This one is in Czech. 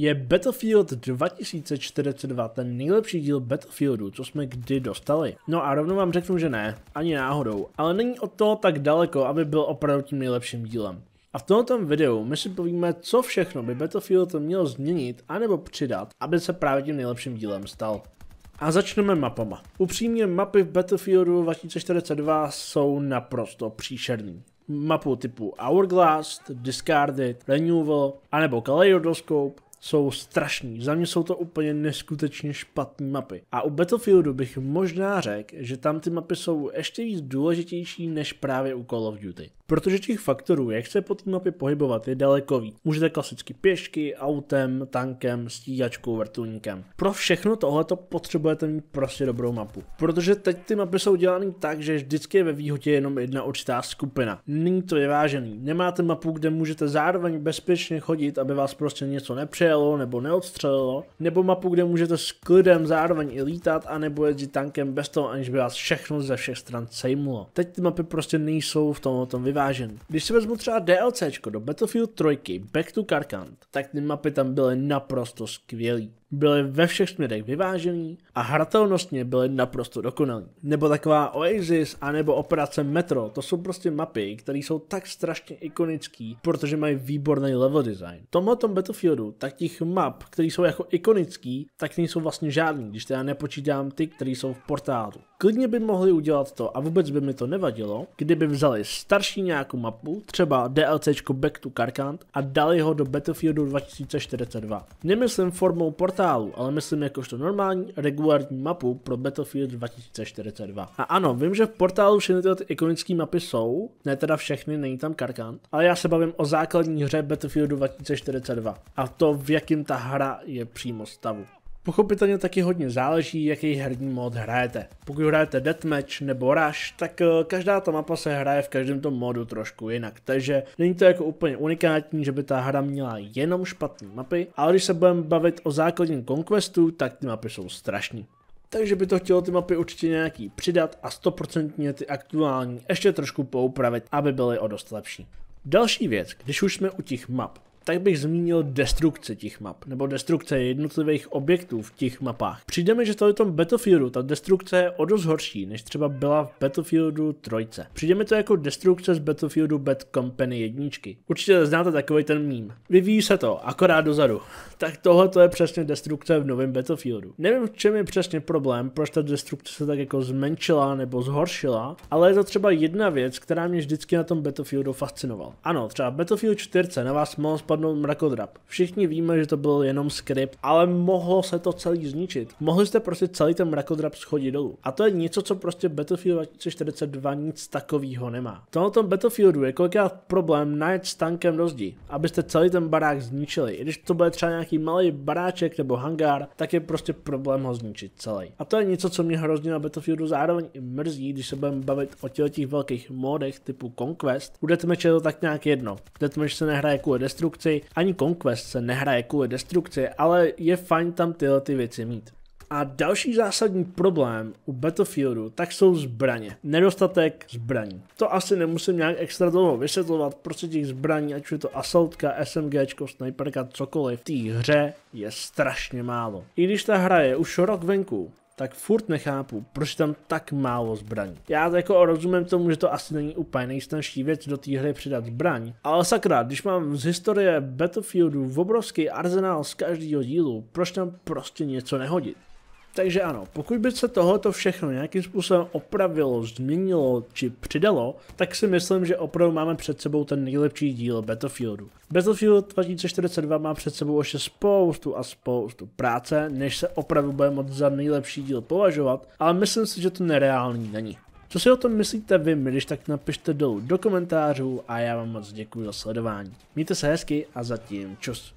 je Battlefield 2042 ten nejlepší díl Battlefieldu, co jsme kdy dostali. No a rovnou vám řeknu, že ne, ani náhodou, ale není od toho tak daleko, aby byl opravdu tím nejlepším dílem. A v tomto videu my si povíme, co všechno by Battlefield měl změnit anebo přidat, aby se právě tím nejlepším dílem stal. A začneme mapama. Upřímně mapy v Battlefieldu 2042 jsou naprosto příšerný mapu typu Hourglass, Discarded, Renewal, anebo Kaleidoscope jsou strašní. Za mě jsou to úplně neskutečně špatné mapy. A u Battlefieldu bych možná řekl, že tam ty mapy jsou ještě víc důležitější než právě u Call of Duty. Protože těch faktorů, jak se po té mapě pohybovat, je daleko víc. Můžete klasicky pěšky, autem, tankem, stíhačkou, vrtulníkem. Pro všechno tohle to potřebujete mít prostě dobrou mapu. Protože teď ty mapy jsou dělané tak, že vždycky je ve výhodě jenom jedna určitá skupina. Není to je vážený. Nemáte mapu, kde můžete zároveň bezpečně chodit, aby vás prostě něco nepřeje odstřelilo nebo neodstřelilo, nebo mapu, kde můžete s klidem zároveň i lítat, nebo jezdit tankem bez toho, aniž by vás všechno ze všech stran sejmulo. Teď ty mapy prostě nejsou v tomhle tom vyvážen. Když si vezmu třeba DLCčko do Battlefield 3, Back to Karkant, tak ty mapy tam byly naprosto skvělý byly ve všech směrech vyvážený a hratelnostně byly naprosto dokonalý. Nebo taková Oasis a nebo Operace Metro, to jsou prostě mapy, které jsou tak strašně ikonický, protože mají výborný level design. V tomhle Battlefieldu, tak těch map, které jsou jako ikonický, tak nejsou vlastně žádný, když teda nepočítám ty, které jsou v portálu. Klidně by mohli udělat to a vůbec by mi to nevadilo, kdyby vzali starší nějakou mapu, třeba DLCčko Back to Karkant a dali ho do Battlefieldu 2042. Nemyslím formou portálu, portálu, ale myslím jakožto normální, regulární mapu pro Battlefield 2042. A ano, vím, že v portálu všechny tyhle ty ikonické mapy jsou, ne teda všechny, není tam Karkan, ale já se bavím o základní hře Battlefieldu 2042 a to, v jakým ta hra je přímo stavu. Pochopitelně taky hodně záleží, jaký herní mod hrajete. Pokud hrajete Deathmatch nebo Rush, tak eh, každá ta mapa se hraje v každém tom modu trošku jinak, takže není to jako úplně unikátní, že by ta hra měla jenom špatné mapy, ale když se budeme bavit o základním Conquestu, tak ty mapy jsou strašní. Takže by to chtělo ty mapy určitě nějaký přidat a stoprocentně ty aktuální ještě trošku poupravit, aby byly o dost lepší. Další věc, když už jsme u těch map, tak bych zmínil destrukce těch map, nebo destrukce jednotlivých objektů v těch mapách. Přijde mi, že v tom Battlefieldu ta destrukce je o dost horší, než třeba byla v Battlefieldu 3. Přijde mi to jako destrukce z Battlefieldu Bad Company 1. Určitě znáte takový ten mím. Vyvíjí se to, akorát dozadu. Tak tohle to je přesně destrukce v novém Battlefieldu. Nevím, v čem je přesně problém, proč ta destrukce se tak jako zmenšila nebo zhoršila, ale je to třeba jedna věc, která mě vždycky na tom Battlefieldu fascinovala. Ano, třeba Battlefield 4 na vás mohl spadnout napadnout mrakodrap. Všichni víme, že to byl jenom skript, ale mohlo se to celý zničit. Mohli jste prostě celý ten mrakodrap schodit dolů. A to je něco, co prostě Battlefield 2042 nic takového nemá. V tomto Battlefieldu je kolikrát problém najet s tankem do zdi, abyste celý ten barák zničili. I když to bude třeba nějaký malý baráček nebo hangár, tak je prostě problém ho zničit celý. A to je něco, co mě hrozně na Battlefieldu zároveň i mrzí, když se budeme bavit o těch velkých modech typu Conquest. U Deathmatche je to tak nějak jedno. Deathmatch se nehraje kvůli destrukci, destrukci, ani Conquest se nehraje kvůli destrukci, ale je fajn tam tyhle ty věci mít. A další zásadní problém u Battlefieldu tak jsou zbraně. Nedostatek zbraní. To asi nemusím nějak extra dlouho vysvětlovat, prostě těch zbraní, ať už je to asaltka, SMGčko, sniperka, cokoliv, v té hře je strašně málo. I když ta hra je už rok venku, tak furt nechápu, proč tam tak málo zbraní. Já jako rozumím tomu, že to asi není úplně nejsnažší věc do té hry přidat zbraň, ale sakra, když mám z historie Battlefieldu obrovský arzenál z každého dílu, proč tam prostě něco nehodit? Takže ano, pokud by se tohoto všechno nějakým způsobem opravilo, změnilo či přidalo, tak si myslím, že opravdu máme před sebou ten nejlepší díl Battlefieldu. Battlefield 2042 má před sebou ještě spoustu a spoustu práce, než se opravdu bude moc za nejlepší díl považovat, ale myslím si, že to nereální není. Co si o tom myslíte vy, když tak napište dolů do komentářů a já vám moc děkuji za sledování. Mějte se hezky a zatím čus.